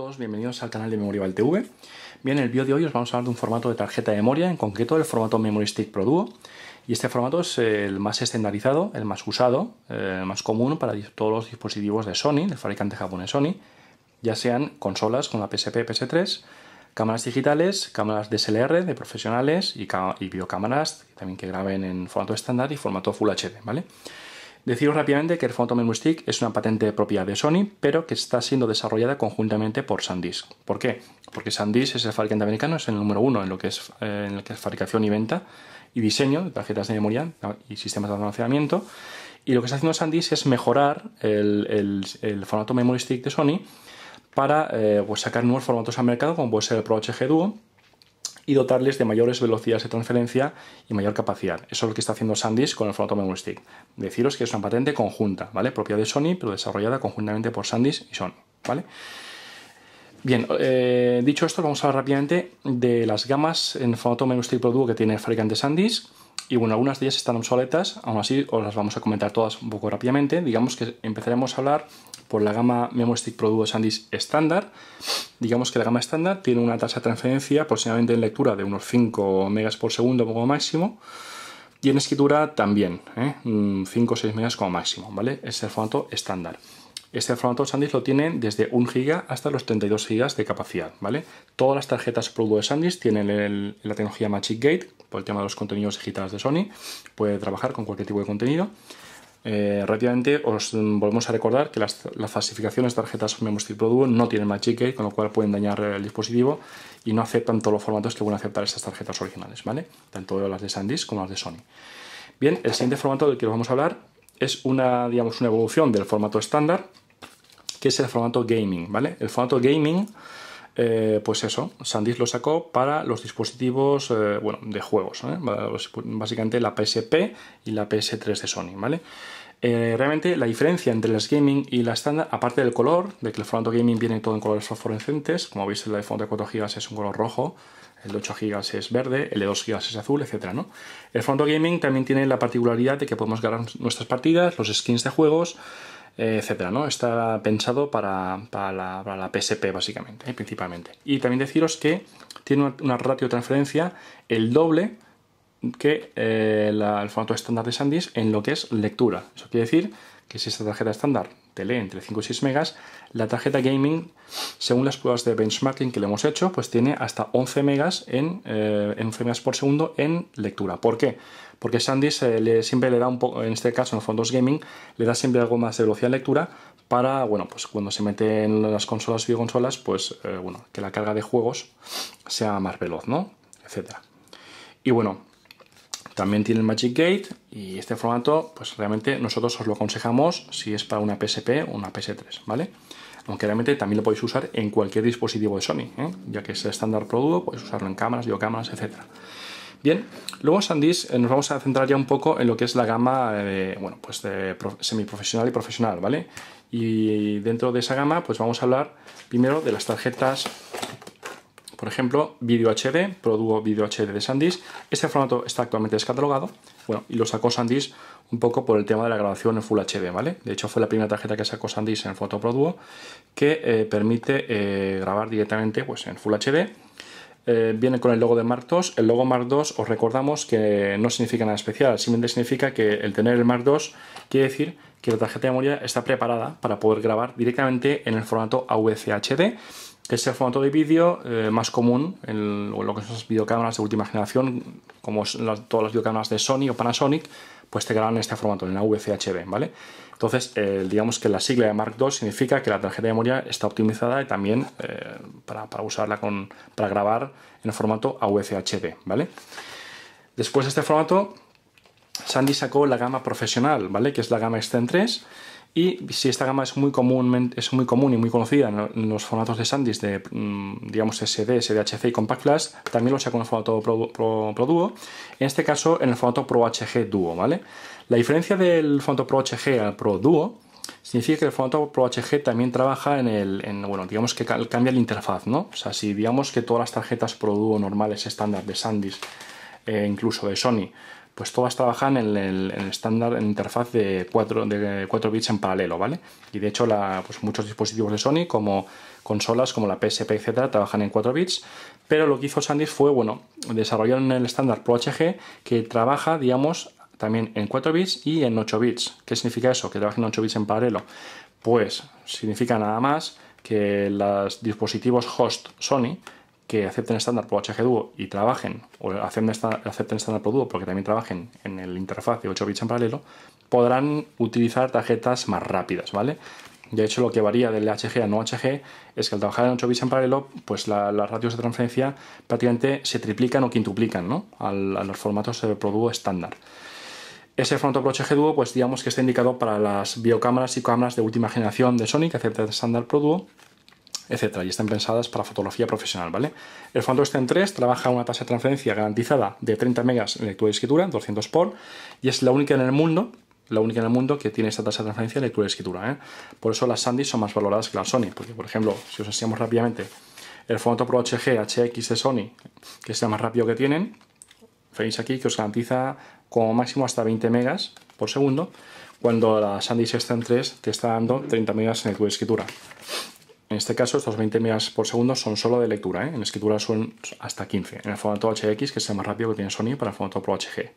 todos, bienvenidos al canal de memoria TV. Bien, en el vídeo de hoy os vamos a hablar de un formato de tarjeta de memoria, en concreto el formato Memory Stick Pro Duo. Y este formato es el más estandarizado, el más usado, eh, el más común para todos los dispositivos de Sony, del fabricante japonés Sony, ya sean consolas como la PSP, PS3, cámaras digitales, cámaras DSLR de profesionales y, y videocámaras también que graben en formato estándar y formato Full HD, ¿vale? Deciros rápidamente que el formato Memory Stick es una patente propia de Sony, pero que está siendo desarrollada conjuntamente por SanDisk. ¿Por qué? Porque SanDisk es el fabricante americano, es el número uno en lo que es, eh, fabricación y venta y diseño de tarjetas de memoria y sistemas de almacenamiento. Y lo que está haciendo SanDisk es mejorar el, formato Memory Stick de Sony para eh, pues sacar nuevos formatos al mercado, como puede ser el ProHG Duo, y dotarles de mayores velocidades de transferencia y mayor capacidad. Eso es lo que está haciendo SanDisk con el formato Memory Stick. Deciros que es una patente conjunta, ¿vale? propia de Sony, pero desarrollada conjuntamente por SanDisk y Sony, ¿vale? Bien, eh, dicho esto, vamos a hablar rápidamente de las gamas en formato Memory Stick Pro que tiene el fabricante SanDisk. Y bueno, algunas de ellas están obsoletas, aún así os las vamos a comentar todas un poco rápidamente. Digamos que empezaremos a hablar por la gama MemoStick Pro Duo SanDisk estándar. Digamos que la gama estándar tiene una tasa de transferencia aproximadamente en lectura de unos 5 megas por segundo como máximo y en escritura también, 5 ¿eh? mm, o 6 megas como máximo, ¿vale? Es el formato estándar. Este formato SanDisk lo tiene desde 1 GB hasta los 32 GB de capacidad, ¿vale? Todas las tarjetas Pro Duo de SanDisk tienen la tecnología Magic Gate, por el tema de los contenidos digitales de Sony, puede trabajar con cualquier tipo de contenido. Eh, rápidamente os volvemos a recordar que las, falsificaciones de tarjetas Memos Pro no tienen magic con lo cual pueden dañar el dispositivo y no aceptan todos los formatos que pueden aceptar estas tarjetas originales, ¿vale? Tanto las de SanDisk como las de Sony. Bien, el siguiente formato del que os vamos a hablar es una, digamos, una evolución del formato estándar, que es el formato gaming, ¿vale? El formato gaming eh, pues eso, SanDisk lo sacó para los dispositivos, eh, bueno, de juegos, ¿eh? básicamente la PSP y la PS3 de Sony, ¿vale? realmente la diferencia entre las gaming y la estándar, aparte del color, de que el formato gaming viene todo en colores fluorescentes, como veis el iPhone de 4 GB es un color rojo, el de 8 GB es verde, el de 2 GB es azul, etc. ¿no? El formato gaming también tiene la particularidad de que podemos ganar nuestras partidas, los skins de juegos, eh, etcétera, ¿no? Está pensado para, la, PSP básicamente, ¿eh? principalmente. Y también deciros que tiene una, ratio de transferencia el doble que eh, el formato estándar de SanDisk en lo que es lectura. Eso quiere decir que es esta tarjeta estándar, te lee entre 5 y 6 megas, la tarjeta gaming, según las pruebas de benchmarking que le hemos hecho, pues tiene hasta 11 megas, en, eh, por segundo en lectura. ¿Por qué? Porque Sandy le, siempre le da un poco, en este caso en los fondos gaming, le da siempre algo más de velocidad en lectura para, bueno, pues cuando se mete en las consolas y consolas, pues, eh, bueno, que la carga de juegos sea más veloz, ¿no? Etcétera. Y bueno, también tiene el Magic Gate y este formato, pues realmente nosotros os lo aconsejamos si es para una PSP o una PS3, ¿vale? Aunque realmente también lo podéis usar en cualquier dispositivo de Sony, ¿eh? ya que es el estándar producto, podéis usarlo en cámaras, videocámaras, etc. Bien, luego Sandisk eh, nos vamos a centrar ya un poco en lo que es la gama de, eh, bueno, pues de semiprofesional y profesional, ¿vale? Y dentro de esa gama, pues vamos a hablar primero de las tarjetas por ejemplo, Video HD, Produo Video HD de SanDisk. Este formato está actualmente descatalogado, bueno, y lo sacó SanDisk un poco por el tema de la grabación en Full HD, ¿vale? De hecho, fue la primera tarjeta que sacó SanDisk en Foto Pro que eh, permite eh, grabar directamente pues, en Full HD. Eh, viene con el logo de Mark II. El logo Mark II os recordamos que no significa nada especial, simplemente significa que el tener el Mark II quiere decir que la tarjeta de memoria está preparada para poder grabar directamente en el formato AVCHD que es el formato de vídeo eh, más común en lo que son las videocámaras de última generación, como todas las videocámaras de Sony o Panasonic, pues te graban en este formato, en la VCHB, ¿vale? Entonces, eh, digamos que la sigla de Mark II significa que la tarjeta de memoria está optimizada y también eh, para, usarla con, para grabar en el formato AVCHB, ¿vale? Después de este formato, Sandy sacó la gama profesional, ¿vale? Que es la gama x 3 y si esta gama es muy, común, es muy común y muy conocida en los formatos de SanDisk de, mm, digamos, SD, SDHC y Compact Flash, también lo saca con el formato Pro, Duo, en este caso en el formato Pro HG Duo, ¿vale? La diferencia del formato Pro HG al Pro Duo significa que el formato Pro HG también trabaja en el, bueno, digamos que cambia la interfaz, ¿no? O sea, si digamos que todas las tarjetas Pro Duo normales estándar de SanDisk, e incluso de Sony, pues todas trabajan en el estándar, en, interfaz de 4, de 4 bits en paralelo, ¿vale? Y de hecho pues muchos dispositivos de Sony, como consolas, como la PSP, etc., trabajan en 4 bits, pero lo que hizo Sandisk fue, bueno, desarrollaron el estándar ProHG que trabaja, digamos, también en 4 bits y en 8 bits. ¿Qué significa eso? Que trabajen en 8 bits en paralelo. Pues significa nada más que los dispositivos host Sony que acepten estándar por HG Duo y trabajen, o acepten, estándar por Duo porque también trabajen en el interfaz de 8 bits en paralelo, podrán utilizar tarjetas más rápidas, ¿vale? De hecho, lo que varía del HG a no HG es que al trabajar en 8 bits en paralelo, pues las ratios de transferencia prácticamente se triplican o quintuplican ¿no? a los formatos de Pro Duo estándar. Ese formato Pro HG Duo, pues digamos que está indicado para las biocámaras y cámaras de última generación de Sony que aceptan estándar Pro Duo etcétera, y están pensadas para fotografía profesional, ¿vale? El Phantom en 3 trabaja una tasa de transferencia garantizada de 30 megas en lectura y escritura, 200 por, y es la única en el mundo la única en el mundo que tiene esta tasa de transferencia de lectura y escritura. ¿eh? Por eso las Sandy son más valoradas que las Sony, porque por ejemplo, si os enseñamos rápidamente el fondo Pro HG HX de Sony, que es el más rápido que tienen, veis aquí que os garantiza como máximo hasta 20 megas por segundo, cuando la Sandy Xten 3 te está dando 30 megas en lectura y escritura. En este caso, estos 20 megas por segundo son solo de lectura. ¿eh? En escritura son hasta 15. En el formato HX, que es el más rápido que tiene Sony para el formato Pro HG.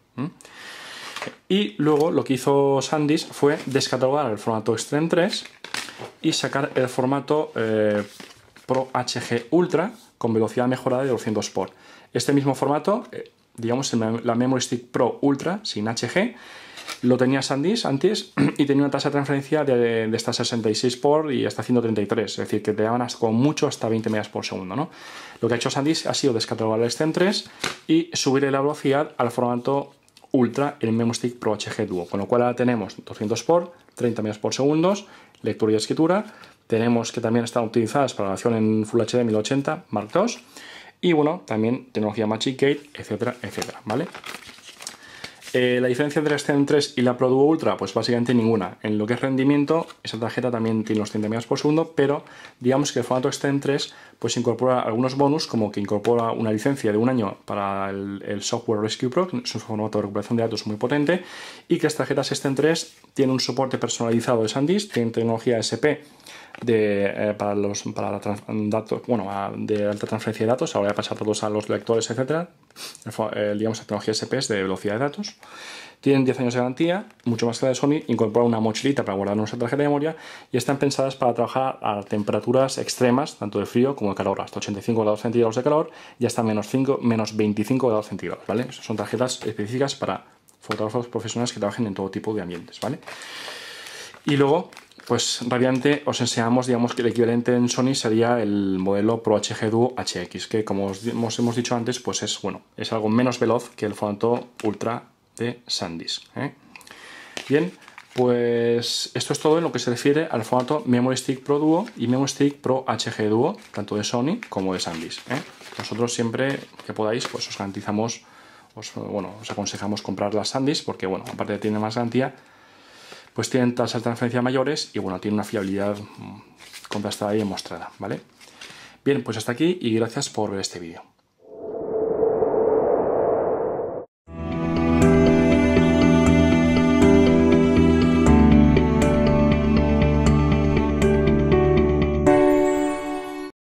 Y luego lo que hizo Sandys fue descatalogar el formato Extreme 3 y sacar el formato eh, Pro HG Ultra con velocidad mejorada de 200 por. Este mismo formato, eh, digamos la Memory Stick Pro Ultra sin HG, lo tenía SanDisk antes y tenía una tasa de transferencia de, hasta 66 por y hasta 133, es decir, que te daban hasta, como mucho hasta 20 megas por segundo. ¿no? Lo que ha hecho SanDisk ha sido descatalogar el Stem 3 y subirle la velocidad al formato Ultra, el MemoStick Pro HG Duo, con lo cual ahora tenemos 200 por, 30 megas por segundos lectura y escritura, tenemos que también están utilizadas para la grabación en Full HD 1080 Mark II y bueno, también tecnología Magic Gate, etcétera, etcétera, ¿vale? Eh, la diferencia entre la 3 y la Pro Duo Ultra, pues básicamente ninguna. En lo que es rendimiento, esa tarjeta también tiene los 100 MB por segundo, pero digamos que el formato Xeon 3 pues incorpora algunos bonus, como que incorpora una licencia de un año para el, software Rescue Pro, es un formato de recuperación de datos muy potente, y que las tarjetas Xeon 3 tienen un soporte personalizado de SanDisk, tienen tecnología SP de, eh, para los para la datos, bueno, de alta transferencia de datos, ahora voy a pasar todos a los lectores, etcétera, eh, digamos, la tecnología SPS de velocidad de datos. Tienen 10 años de garantía, mucho más que la de Sony, incorpora una mochilita para guardar nuestra tarjeta de memoria y están pensadas para trabajar a temperaturas extremas, tanto de frío como de calor, hasta 85 grados centígrados de calor y hasta menos, menos 25 grados centígrados, ¿vale? Son tarjetas específicas para fotógrafos profesionales que trabajen en todo tipo de ambientes, ¿vale? Y luego pues Radiante os enseñamos, digamos, que el equivalente en Sony sería el modelo Pro HG Duo HX, que como os hemos dicho antes, pues es, bueno, es algo menos veloz que el formato Ultra de SanDisk. ¿eh? Bien, pues esto es todo en lo que se refiere al formato Memory Stick Pro Duo y Memory Stick Pro HG Duo, tanto de Sony como de SanDisk. ¿eh? Nosotros siempre que podáis, pues os garantizamos, os, bueno, os aconsejamos comprar las SanDisk porque, bueno, aparte tiene más garantía, pues tienen tasas de transferencia mayores y bueno, tiene una fiabilidad mm, contrastada y demostrada, ¿vale? Bien, pues hasta aquí y gracias por ver este vídeo.